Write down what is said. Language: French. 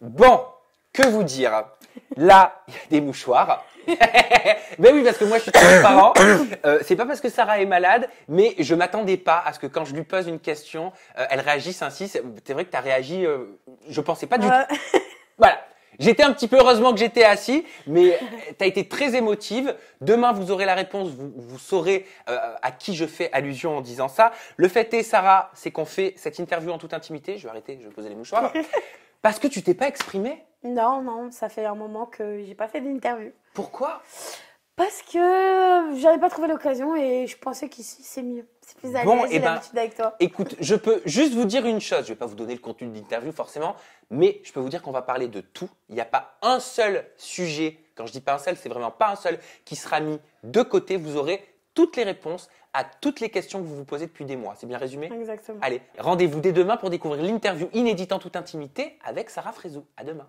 Bon, que vous dire Là, il y a des mouchoirs. Mais oui, parce que moi je suis transparent. Euh, c'est pas parce que Sarah est malade, mais je m'attendais pas à ce que quand je lui pose une question, euh, elle réagisse ainsi. C'est vrai que tu as réagi, euh, je pensais pas du tout. voilà. J'étais un petit peu heureusement que j'étais assis, mais euh, tu as été très émotive. Demain, vous aurez la réponse, vous, saurez euh, à qui je fais allusion en disant ça. Le fait est, Sarah, c'est qu'on fait cette interview en toute intimité. Je vais arrêter, je vais poser les mouchoirs. Parce que tu t'es pas exprimée. Non, non, ça fait un moment que j'ai pas fait d'interview. Pourquoi Parce que j'avais pas trouvé l'occasion et je pensais qu'ici c'est mieux. C'est plus agréable, bon, eh ben, l'habitude avec toi. Écoute, je peux juste vous dire une chose. Je vais pas vous donner le contenu de l'interview forcément, mais je peux vous dire qu'on va parler de tout. Il n'y a pas un seul sujet. Quand je dis pas un seul, c'est vraiment pas un seul qui sera mis de côté. Vous aurez toutes les réponses à toutes les questions que vous vous posez depuis des mois. C'est bien résumé Exactement. Allez, rendez-vous dès demain pour découvrir l'interview inédite en toute intimité avec Sarah Frézou. À demain.